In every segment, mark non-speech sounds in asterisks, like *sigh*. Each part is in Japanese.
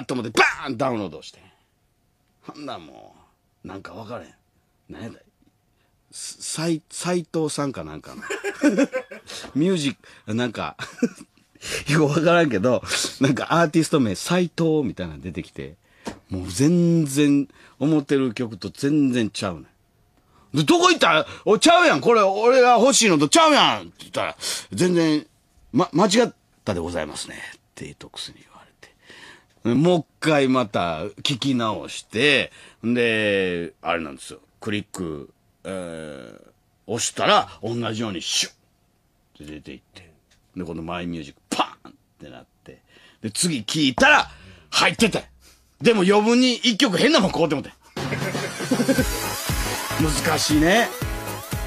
ーっと思ってバーンダウンロードしてほんなもうなんか分からへん何やだ斎斎藤さんかなんかの *laughs* ミュージックなんか *laughs* よく分からんけどなんかアーティスト名斎藤みたいなの出てきてもう全然思ってる曲と全然ちゃうねんでどこ行ったおちゃうやんこれ俺が欲しいのとちゃうやんって言ったら全然、ま、間違ったでございますねって徳須に言もう一回また聞き直して、で、あれなんですよ。クリック、えー、押したら、同じようにシュッって出ていって。で、このマイミュージックパーンってなって。で、次聞いたら、入ってて。でも余分に一曲変なもん買うてもて。*laughs* 難しいね。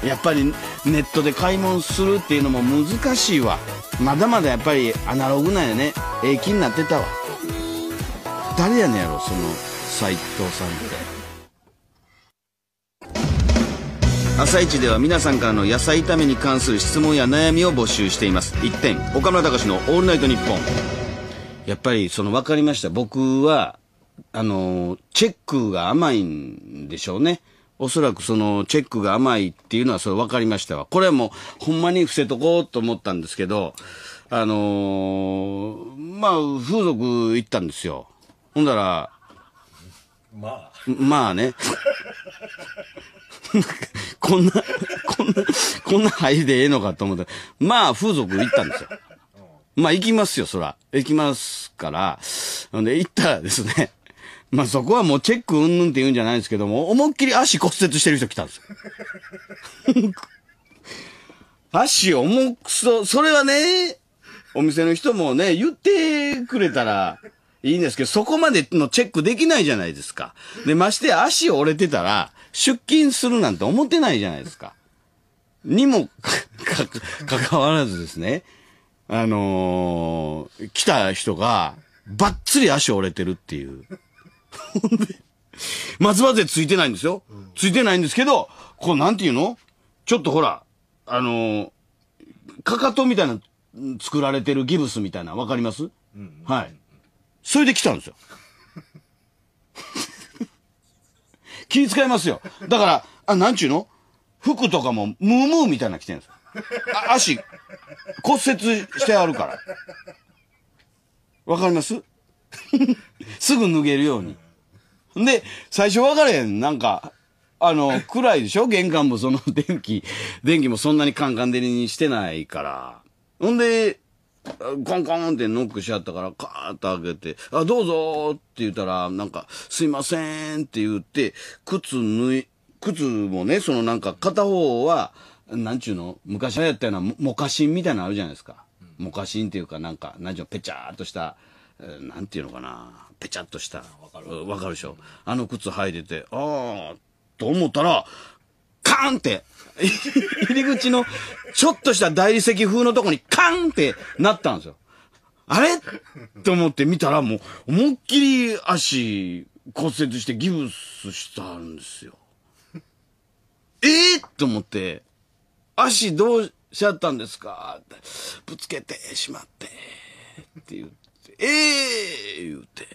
やっぱりネットで買い物するっていうのも難しいわ。まだまだやっぱりアナログなんやね。ええ気になってたわ。誰やねんやろその斎藤さんって朝一では皆さんからの野菜炒めに関する質問や悩みを募集しています1点岡村隆史の「オールナイトニッポン」やっぱりその分かりました僕はあのチェックが甘いんでしょうねおそらくそのチェックが甘いっていうのはそれ分かりましたわ。これはもうほんまに伏せとこうと思ったんですけど、あのー、まあ、風俗行ったんですよ。ほんだら、まあ。まあね。*laughs* こんな、こんな、こんな入りでええのかと思ったら、まあ、風俗行ったんですよ。まあ、行きますよ、そら。行きますから。んで、行ったらですね、まあそこはもうチェックうんぬんって言うんじゃないんですけども、思いっきり足骨折してる人来たんですよ。足重くそ、それはね、お店の人もね、言ってくれたら、いいんですけど、そこまでのチェックできないじゃないですか。で、まして足折れてたら、出勤するなんて思ってないじゃないですか。にもか、*laughs* か、かわらずですね、あのー、来た人が、ばっつり足折れてるっていう。*laughs* ほんで、松葉ついてないんですよ。ついてないんですけど、こうなんていうのちょっとほら、あのー、かかとみたいな作られてるギブスみたいな、わかります、うんうん、はい。それで来たんですよ。気遣いますよ。だから、あ、なんちゅうの服とかもムームーみたいな着てるんですよ。あ足、骨折してあるから。わかりますすぐ脱げるように。で、最初わかれへん。なんか、あの、暗いでしょ玄関もその電気、電気もそんなにカンカン照りにしてないから。ほんで、コンコンってノックしちゃったから、カーッと開けて、あ、どうぞって言ったら、なんか、すいませんって言って、靴脱い、靴もね、そのなんか片方は、なんちゅうの昔やったような、モカシンみたいなのあるじゃないですか。モカシンっていうか、なんか、なんちゅうの、ペチャーっとした、なんていうのかな、ペチャっとした。わかるでしょ。あの靴履いてて、ああ、と思ったら、カーンって、入り口のちょっとした大理石風のとこにカーンってなったんですよ。あれと思って見たらもう思いっきり足骨折してギブスしたんですよ。ええー、と思って、足どうしちゃったんですかぶつけてしまって、って言って、ええー、言って。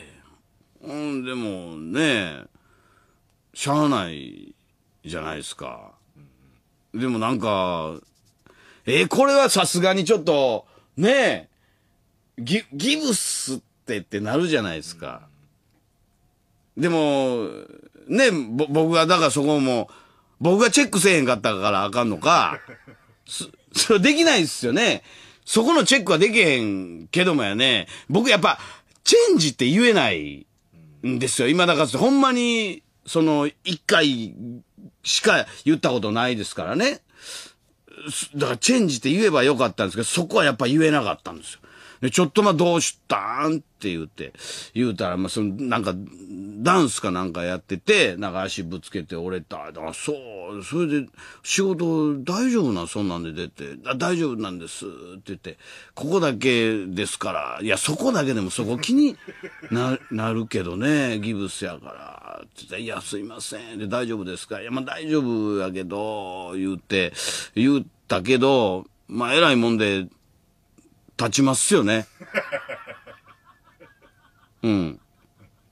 うん、でもね、しゃあないじゃないですか。でもなんか、えー、これはさすがにちょっと、ねえ、ギ、ギブスってってなるじゃないですか。でも、ねえ、ぼ、僕が、だからそこも、僕がチェックせえへんかったからあかんのか、そ、それできないっすよね。そこのチェックはできへんけどもやね、僕やっぱ、チェンジって言えないんですよ。今だから、ほんまに、その、一回しか言ったことないですからね。だからチェンジって言えばよかったんですけど、そこはやっぱ言えなかったんですよ。で、ちょっとまあどうしたんって言って、言うたら、まあその、なんか、ダンスかなんかやってて、なんか足ぶつけて折れた。あ、そう、それで、仕事大丈夫なそんなんで出て、あ大丈夫なんですって言って、ここだけですから、いや、そこだけでもそこ気に *laughs* ななるけどね、ギブスやから、って言って、いや、すいません、で、大丈夫ですかいや、まあ大丈夫やけど、言うて、言ったけど、まあ偉いもんで、立ちますよね。*laughs* うん。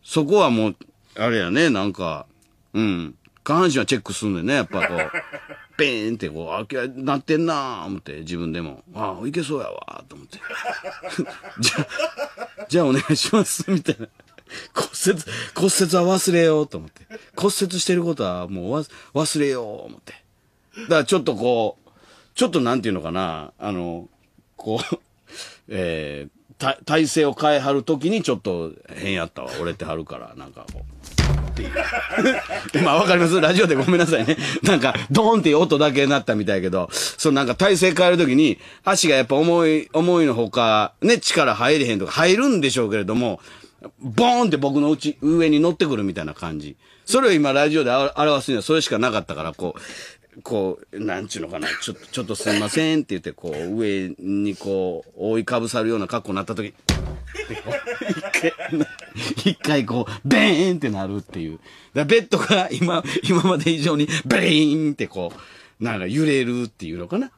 そこはもう、あれやね、なんか、うん。下半身はチェックすんでね、やっぱこう、*laughs* ペーンってこう、あきゃ、なってんなー思って、自分でも。ああ、いけそうやわと思って。*laughs* じゃあ、じゃあお願いします、みたいな。骨折、骨折は忘れようと思って。骨折してることはもう忘れよう思って。だからちょっとこう、ちょっとなんていうのかな、あの、こう、えー、体勢を変えはる時にちょっと変やったわ。折れてはるから、なんかこう。っていう。今 *laughs* わかりますラジオでごめんなさいね。*laughs* なんか、ドーンっていう音だけになったみたいけど、そのなんか体勢変える時に、足がやっぱ重い、重いのほか、ね、力入れへんとか、入るんでしょうけれども、ボーンって僕のうち、上に乗ってくるみたいな感じ。それを今ラジオで表すにはそれしかなかったから、こう、こう、なんちゅうのかな、ちょっと、ちょっとすいませんって言って、こう、上にこう、覆いかぶさるような格好になった時、*laughs* 一回、一回こう、ベーンってなるっていう。だベッドが今、今まで以上に、ベーンってこう、なんか揺れるっていうのかな。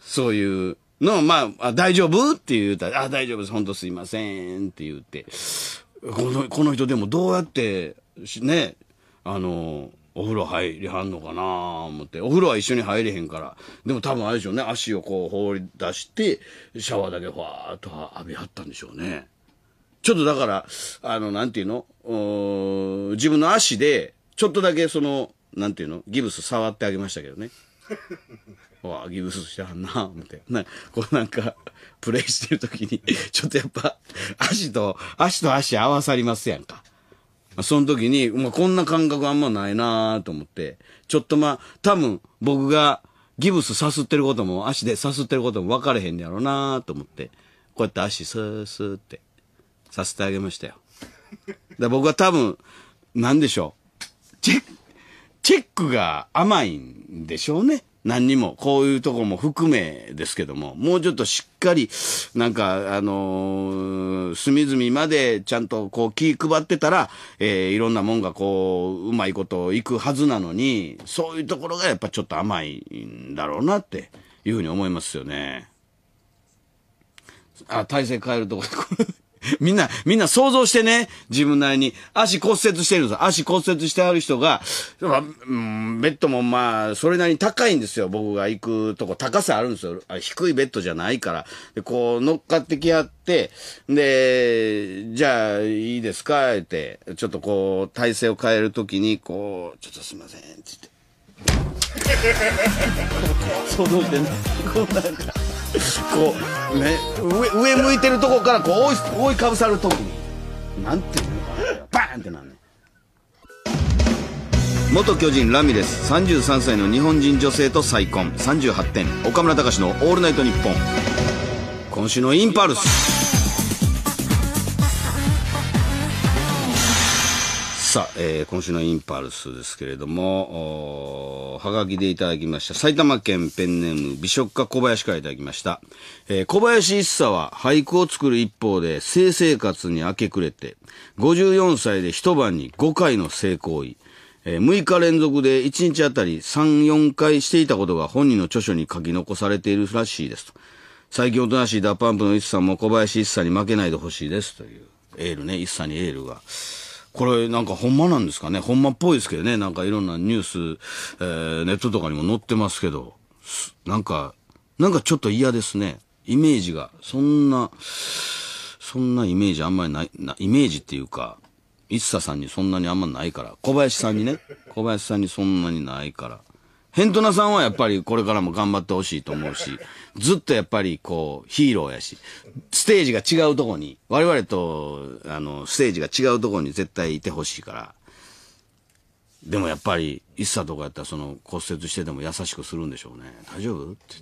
そういうの、まあ、あ大丈夫って言うたら、あ、大丈夫です、本当すいませんって言って、この、この人でもどうやって、ね、あの、お風呂入りはんのかな思って。お風呂は一緒に入れへんから。でも多分あれでしょうね。足をこう放り出して、シャワーだけフわーっと浴びはったんでしょうね。ちょっとだから、あの、なんていうの自分の足で、ちょっとだけその、なんていうのギブス触ってあげましたけどね。*laughs* わあ、ギブスしてはんな、思って。な、こうなんか、プレイしてる時に、ちょっとやっぱ、足と、足と足合わさりますやんか。その時に、まあ、こんな感覚あんまないなと思って、ちょっとまあ、多分僕がギブスさすってることも、足でさすってることも分かれへんやろうなと思って、こうやって足スースーって、させてあげましたよ。だ僕は多分、なんでしょう。チェック、チェックが甘いんでしょうね。何にも、こういうとこも含めですけども、もうちょっとしっかり、なんか、あのー、隅々までちゃんとこう気配ってたら、えー、いろんなもんがこう、うまいこといくはずなのに、そういうところがやっぱちょっと甘いんだろうなっていうふうに思いますよね。あ、体勢変えるとこ。みんな、みんな想像してね、自分なりに。足骨折してるんです足骨折してある人が、まあ、ベッドもまあ、それなりに高いんですよ。僕が行くとこ、高さあるんですよ。低いベッドじゃないから。で、こう、乗っかってき合って、で、じゃあ、いいですかって、ちょっとこう、体勢を変えるときに、こう、ちょっとすいません、つって。*laughs* 想像してね。こうなんか。こうね上上向いてるとこからこう覆いかぶさるときになんていうのかなバーンってなるね元巨人ラミレス33歳の日本人女性と再婚38点岡村隆史の「オールナイトニッポン」今週のインパルスさあ、えー、今週のインパルスですけれども、はがきでいただきました。埼玉県ペンネーム美食家小林からいただきました。えー、小林一茶は俳句を作る一方で性生活に明け暮れて、54歳で一晩に5回の性行為、えー、6日連続で1日あたり3、4回していたことが本人の著書に書き残されているらしいですと。最近おとなしいダパンプの一茶も小林一茶に負けないでほしいですという、エールね、一茶にエールが。これなんかほんまなんですかね。ほんまっぽいですけどね。なんかいろんなニュース、えー、ネットとかにも載ってますけど、なんか、なんかちょっと嫌ですね。イメージが。そんな、そんなイメージあんまりない、なイメージっていうか、一茶さんにそんなにあんまないから。小林さんにね。小林さんにそんなにないから。ヘントナさんはやっぱりこれからも頑張ってほしいと思うし、ずっとやっぱりこう、ヒーローやし、ステージが違うとこに、我々と、あの、ステージが違うとこに絶対いてほしいから。でもやっぱり、一茶とかやったらその骨折してても優しくするんでしょうね。大丈夫って